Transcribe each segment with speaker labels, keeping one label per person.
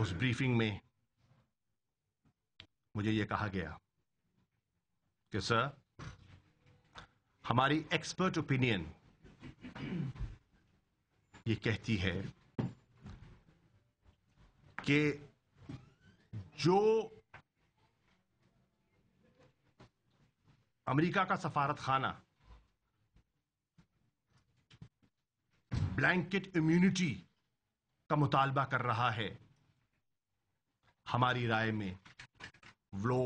Speaker 1: उस ब्रीफिंग में मुझे यह कहा गया कि सर हमारी एक्सपर्ट ओपिनियन ये कहती है कि जो अमेरिका का सफारत खाना ब्लैंकेट इम्यूनिटी का मुतालबा कर रहा है हमारी राय में वो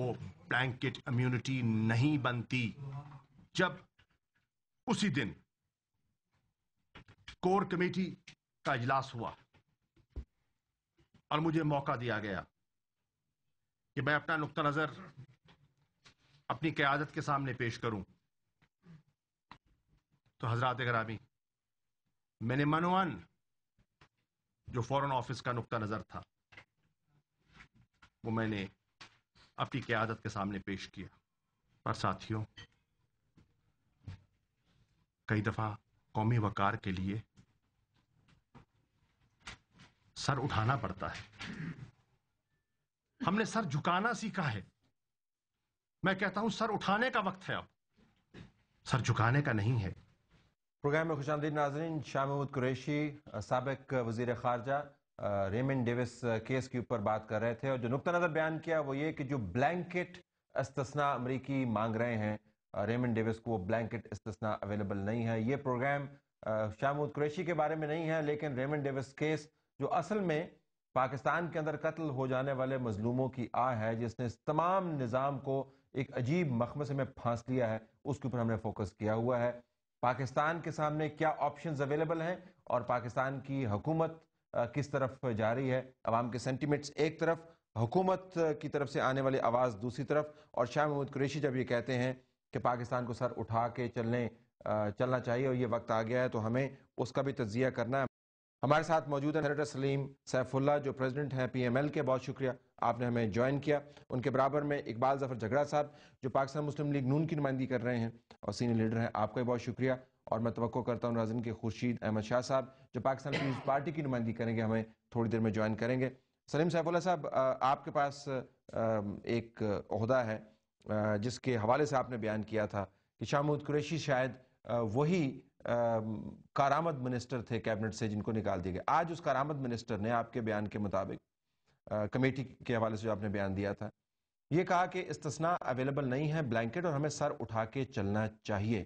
Speaker 1: ब्लैंकेट इम्यूनिटी नहीं बनती जब उसी दिन कोर कमेटी का इजलास हुआ और मुझे मौका दिया गया कि मैं अपना नुकता नजर अपनी क्यादत के सामने पेश करूं तो हजरात ग्रामी मैंने मनोवान जो फॉरेन ऑफिस का नुकता नजर था वो मैंने अपनी क्यादत के सामने पेश किया पर साथियों कई दफ़ा कौमी वकार के लिए सर उठाना पड़ता है हमने सर झुकाना सीखा है मैं कहता हूं सर उठाने का वक्त है अब सर झुकाने का नहीं है
Speaker 2: प्रोग्राम में खुशांदी नाजरीन शाह महमूद कुरैशी सबक वजीर खारजा रेमन डेविस केस के ऊपर बात कर रहे थे और जो नुकता नज़र बयान किया वो ये कि जो ब्लैंकेट इस्तना अमरीकी मांग रहे हैं रेमन डेविस को वो ब्लैंकेट इस्तना अवेलेबल नहीं है ये प्रोग्राम शामूद कुरैशी के बारे में नहीं है लेकिन रेमन डेविस केस जो असल में पाकिस्तान के अंदर कत्ल हो जाने वाले मजलूमों की आ है जिसने इस तमाम निज़ाम को एक अजीब मखमसे में फांस लिया है उसके ऊपर हमने फोकस किया हुआ है पाकिस्तान के सामने क्या ऑप्शंस अवेलेबल हैं और पाकिस्तान की हुकूमत किस तरफ जा रही है आवाम के सेंटिमेंट्स एक तरफ हुकूमत की तरफ से आने वाली आवाज़ दूसरी तरफ और शाह महमूद कुरेशी जब ये कहते हैं कि पाकिस्तान को सर उठा के चलने चलना चाहिए और ये वक्त आ गया है तो हमें उसका भी तजिया करना है हमारे साथ मौजूद हैं सेनेटर सलीम सैफुल्ला जो प्रेसिडेंट हैं पीएमएल के बहुत शुक्रिया आपने हमें ज्वाइन किया उनके बराबर में इकबाल जफर झगड़ा साहब जो पाकिस्तान मुस्लिम लीग नून की नुमाइंदगी कर रहे हैं और सीनियर लीडर हैं आपका भी बहुत शुक्रिया और मैं तो करता हूँ नाजन के खुर्शीद अहमद शाह साहब जो पाकिस्तान पीपल्स पार्टी की नुमाइंदगी करेंगे हमें थोड़ी देर में ज्वाइन करेंगे सलीम सैफुल्ला साहब आपके पास एक अहदा है जिसके हवाले से आपने बयान किया था कि शाहमूद कुरैशी शायद वही कारामद मिनिस्टर थे कैबिनेट से जिनको निकाल दिए गए आज उस कारामद मिनिस्टर ने आपके बयान के मुताबिक कमेटी के हवाले से जो आपने बयान दिया था ये कहा कि इस्तना अवेलेबल नहीं है ब्लैंकेट और हमें सर उठा के चलना चाहिए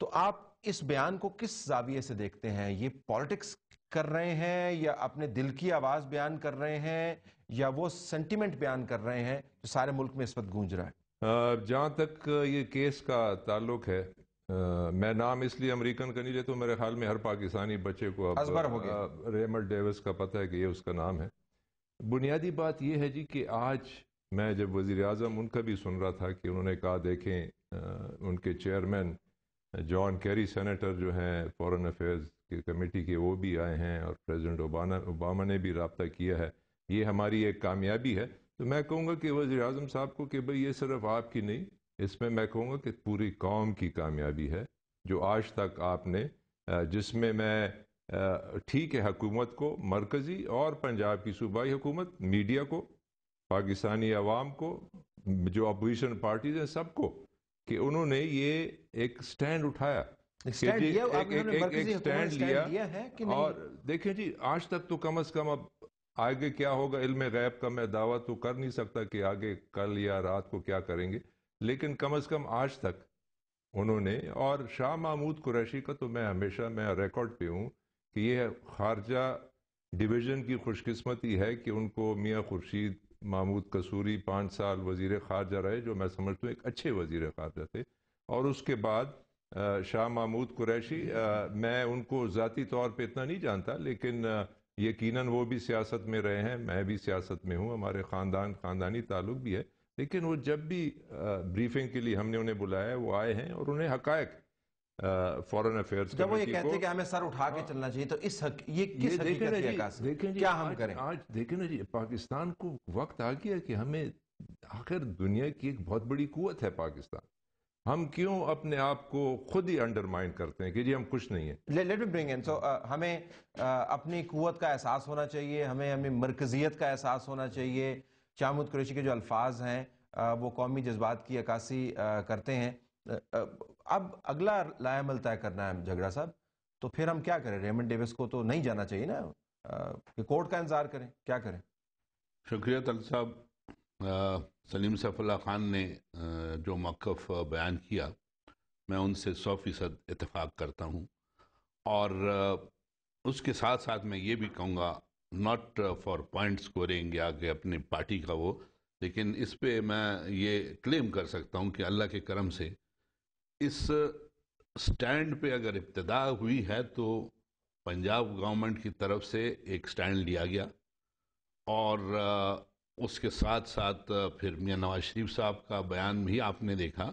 Speaker 2: तो आप इस बयान को किस जाविये से देखते हैं ये पॉलिटिक्स कर रहे हैं या अपने दिल की आवाज बयान कर रहे हैं या वो सेंटिमेंट बयान कर रहे हैं जो सारे मुल्क में इस वक्त गूंज रहा
Speaker 3: है जहां तक ये केस का ताल्लुक है आ, मैं नाम इसलिए अमेरिकन का नहीं लेता मेरे ख्याल में हर पाकिस्तानी बच्चे को अब रेमल डेविस का पता है कि ये उसका नाम है बुनियादी बात यह है जी कि आज मैं जब वजीर अजम उनका भी सुन रहा था कि उन्होंने कहा देखें आ, उनके चेयरमैन जॉन कैरी सेनेटर जो हैं फॉरेन अफेयर्स की कमेटी के वो भी आए हैं और प्रेसिडेंट ओबामा ओबामा ने भी रबता किया है ये हमारी एक कामयाबी है तो मैं कहूँगा कि वजी अजम साहब को कि भाई ये सिर्फ आपकी नहीं इसमें मैं कहूँगा कि पूरी कौम की कामयाबी है जो आज तक आपने जिसमें मैं ठीक है हकूमत को मरकज़ी और पंजाब की सूबाई हुकूमत मीडिया को पाकिस्तानी आवाम को जो अपोजिशन पार्टीज़ हैं सबको कि उन्होंने ये एक स्टैंड उठाया स्टैंड लिया और देखिये जी आज तक तो कम अज कम अब आगे क्या होगा इल्म गैब का मैं दावा तो कर नहीं सकता कि आगे कल या रात को क्या करेंगे लेकिन कम अज कम आज तक उन्होंने और शाह महमूद कुरैशी का तो मैं हमेशा मैं रिकॉर्ड पे हूँ कि यह खारजा डिवीज़न की खुशकस्मती है कि उनको मियाँ खुर्शीद महमूद कसूरी पाँच साल वजीर खारजा रहे जो मैं समझता हूँ एक अच्छे वजीर खारजा थे और उसके बाद शाह महमूद कुरैशी मैं उनको ज़ाती तौर पर इतना नहीं जानता लेकिन यकीन वो भी सियासत में रहे हैं मैं भी सियासत में हूँ हमारे ख़ानदान ख़ानदानी ताल्लुक भी है लेकिन वो जब भी ब्रीफिंग के लिए हमने उन्हें बुलाया वो आए हैं और उन्हें हकायक फॉरेन अफेयर्स जब वो ये कहते हैं कि
Speaker 2: हमें सर उठा के हाँ। चलना चाहिए तो इस हक, ये किस ये देखें ना जी, देखें क्या हम आज, करें
Speaker 3: आज देखें ना जी पाकिस्तान को वक्त आ गया कि हमें आखिर दुनिया की एक बहुत बड़ी कुत है पाकिस्तान हम क्यों अपने आप को खुद ही अंडरमाइन करते हैं कि जी हम कुछ नहीं है लेट ब्रिंग इन सो
Speaker 2: हमें आ, uh, अपनी कुत का एहसास होना चाहिए हमें हमें मरकजियत का एहसास होना चाहिए चामुद कुरेशी के जो अल्फाज हैं uh, वो कौमी जज्बात की अक्सी uh, करते हैं अब अगला लायामल तय करना है झगड़ा साहब तो फिर हम क्या करें रेमंड डेविस को तो नहीं जाना चाहिए ना कि कोर्ट का इंतजार करें क्या करें
Speaker 4: शुक्रिया तल साहब सलीम सैफुल्ला खान ने जो मौक़ बयान किया मैं उनसे सौ फीसद इतफाक़ करता हूँ और उसके साथ साथ मैं ये भी कहूँगा नॉट फॉर पॉइंट स्कोरिंग या कि अपनी पार्टी का वो लेकिन इस पे मैं ये क्लेम कर सकता हूँ कि अल्लाह के करम से इस स्टैंड पे अगर इब्तदा हुई है तो पंजाब गवर्नमेंट की तरफ से एक स्टैंड लिया गया और उसके साथ साथ फिर मियाँ नवाज शरीफ साहब का बयान भी आपने देखा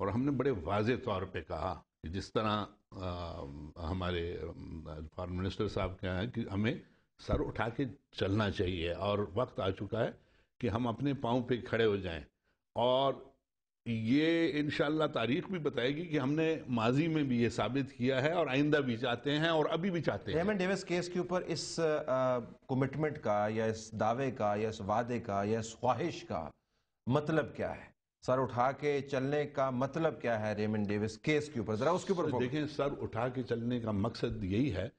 Speaker 4: और हमने बड़े वाज तौर पे कहा कि जिस तरह हमारे फॉरन मिनिस्टर साहब कह हैं कि हमें सर उठा के चलना चाहिए और वक्त आ चुका है कि हम अपने पाँव पे खड़े हो जाएं और ये इन तारीख भी बताएगी कि हमने माजी में भी ये साबित किया है और आइंदा भी चाहते हैं और अभी भी चाहते हैं रेमन
Speaker 2: डेविस केस के ऊपर इस कमिटमेंट का या इस दावे का या इस वादे का या इस ख्वाहिश का मतलब क्या है सर उठा के चलने का
Speaker 4: मतलब क्या है रेमन डेविस केस के ऊपर जरा उसके ऊपर देखें सर उठा के चलने का मकसद यही है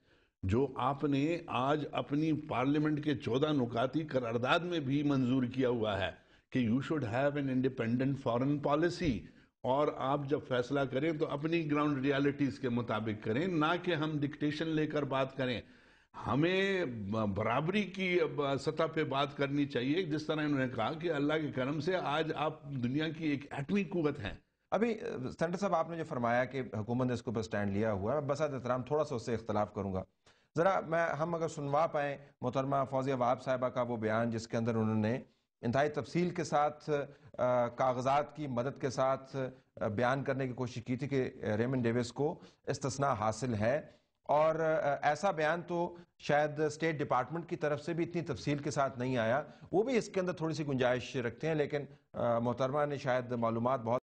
Speaker 4: जो आपने आज अपनी पार्लियामेंट के चौदह नुकाती करारदाद में भी मंजूर किया हुआ है कि you should have an independent foreign policy और आप जब फैसला करें तो अपनी ग्राउंड रियलिटीज के मुताबिक करें ना कि हम डिक्टेशन लेकर बात करें हमें बराबरी की सतह पे बात करनी चाहिए जिस तरह इन्होंने कहा कि अल्लाह के करम से आज आप दुनिया की एक एटमी कुत हैं
Speaker 2: अभी सेंटर साहब आपने जो फरमाया कि हुकूमत ने इसके ऊपर स्टैंड लिया हुआ है बसा एहतराम थोड़ा सा उससे इख्तलाफ करूँगा ज़रा मैं हम अगर सुनवा पाएँ मोहतरमा फौजिया वाब साहिबा का वो बयान जिसके अंदर उन्होंने इंतहाई तफसील के साथ कागजात की मदद के साथ बयान करने की कोशिश की थी कि रेमन डेविस को इसतना हासिल है और ऐसा बयान तो शायद स्टेट डिपार्टमेंट की तरफ से भी इतनी तफसील के साथ नहीं आया वो भी इसके अंदर थोड़ी सी गुंजाइश रखते हैं लेकिन मोहतरमा ने शायद मालूम बहुत